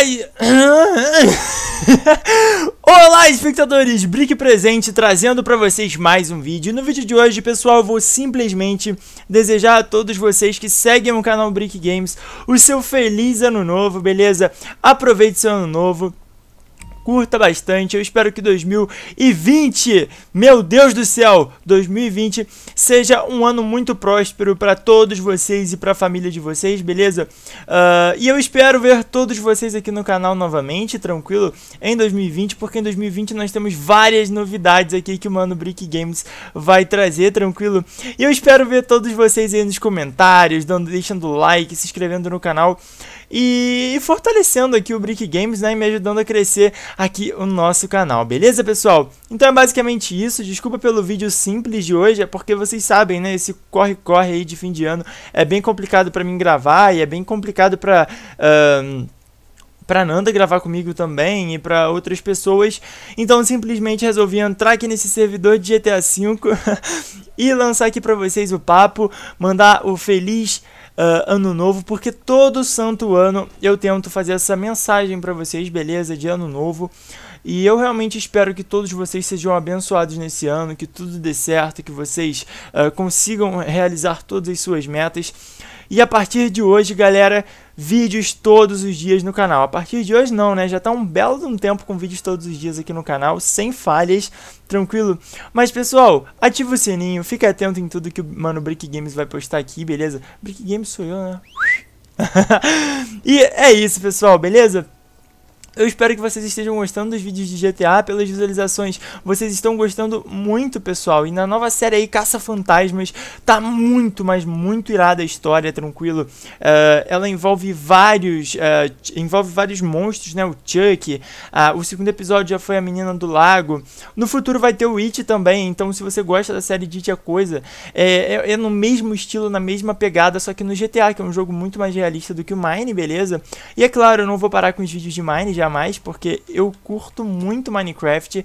Ai! Olá, espectadores! Brick presente, trazendo para vocês mais um vídeo. No vídeo de hoje, pessoal, eu vou simplesmente desejar a todos vocês que seguem o canal Brick Games o seu feliz ano novo, beleza? Aproveite seu ano novo curta bastante. Eu espero que 2020, meu Deus do céu, 2020 seja um ano muito próspero para todos vocês e para a família de vocês, beleza? Uh, e eu espero ver todos vocês aqui no canal novamente, tranquilo, em 2020, porque em 2020 nós temos várias novidades aqui que o Mano Brick Games vai trazer, tranquilo? E eu espero ver todos vocês aí nos comentários, dando, deixando like, se inscrevendo no canal e, fortalecendo aqui o Brick Games, né? E me ajudando a crescer aqui o nosso canal, beleza, pessoal? Então é basicamente isso, desculpa pelo vídeo simples de hoje, é porque vocês sabem, né, esse corre-corre aí de fim de ano é bem complicado para mim gravar e é bem complicado para... Uh, pra Nanda gravar comigo também e para outras pessoas. Então simplesmente resolvi entrar aqui nesse servidor de GTA V e lançar aqui para vocês o papo, mandar o feliz uh, ano novo, porque todo santo ano eu tento fazer essa mensagem para vocês, beleza? De ano novo. E eu realmente espero que todos vocês sejam abençoados nesse ano, que tudo dê certo, que vocês uh, consigam realizar todas as suas metas. E a partir de hoje, galera, vídeos todos os dias no canal. A partir de hoje não, né? Já tá um belo um tempo com vídeos todos os dias aqui no canal, sem falhas, tranquilo? Mas pessoal, ativa o sininho, fica atento em tudo que o Mano Brick Games vai postar aqui, beleza? Brick Games sou eu, né? e é isso, pessoal, beleza? Eu espero que vocês estejam gostando dos vídeos de GTA, pelas visualizações. Vocês estão gostando muito, pessoal. E na nova série aí, Caça Fantasmas, tá muito, mas muito irada a história, tranquilo. Uh, ela envolve vários, uh, envolve vários monstros, né? O Chuck, uh, o segundo episódio já foi a menina do lago. No futuro vai ter o It também, então se você gosta da série de It a é coisa, é, é, é no mesmo estilo, na mesma pegada, só que no GTA, que é um jogo muito mais realista do que o Mine, beleza? E é claro, eu não vou parar com os vídeos de Mine, já mais, porque eu curto muito Minecraft. Uh,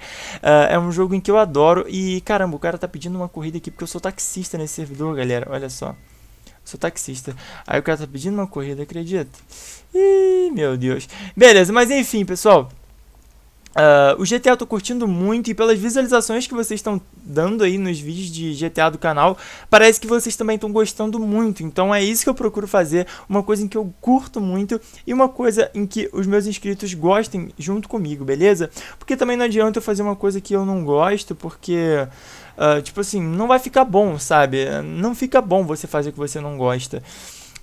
é um jogo em que eu adoro. E caramba, o cara tá pedindo uma corrida aqui, porque eu sou taxista nesse servidor, galera. Olha só. Sou taxista. Aí o cara tá pedindo uma corrida, acredita? Ih, meu Deus. Beleza, mas enfim, pessoal. Uh, o GTA eu tô curtindo muito e pelas visualizações que vocês estão dando aí nos vídeos de GTA do canal, parece que vocês também estão gostando muito. Então é isso que eu procuro fazer, uma coisa em que eu curto muito e uma coisa em que os meus inscritos gostem junto comigo, beleza? Porque também não adianta eu fazer uma coisa que eu não gosto, porque. Uh, tipo assim, não vai ficar bom, sabe? Não fica bom você fazer o que você não gosta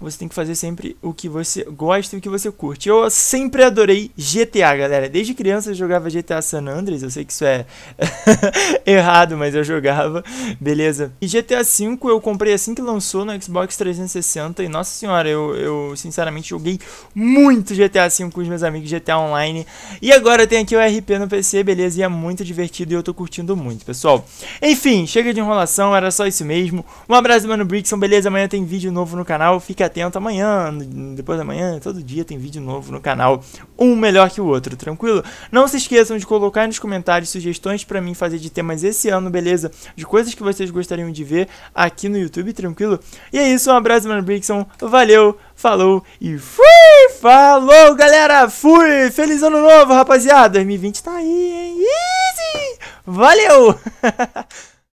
você tem que fazer sempre o que você gosta e o que você curte. Eu sempre adorei GTA, galera. Desde criança eu jogava GTA San Andreas, eu sei que isso é errado, mas eu jogava, beleza. E GTA V eu comprei assim que lançou no Xbox 360 e, nossa senhora, eu, eu sinceramente joguei muito GTA V com os meus amigos GTA Online. E agora eu tenho aqui o RP no PC, beleza, e é muito divertido e eu tô curtindo muito, pessoal. Enfim, chega de enrolação, era só isso mesmo. Um abraço, mano Brickson, beleza? Amanhã tem vídeo novo no canal, fica atento amanhã, depois da manhã, todo dia tem vídeo novo no canal, um melhor que o outro, tranquilo? Não se esqueçam de colocar nos comentários sugestões para mim fazer de temas esse ano, beleza? De coisas que vocês gostariam de ver aqui no YouTube, tranquilo? E é isso, um abraço, mano Brixon, valeu, falou e fui! Falou, galera! Fui! Feliz ano novo, rapaziada! 2020 tá aí, hein? Easy! Valeu!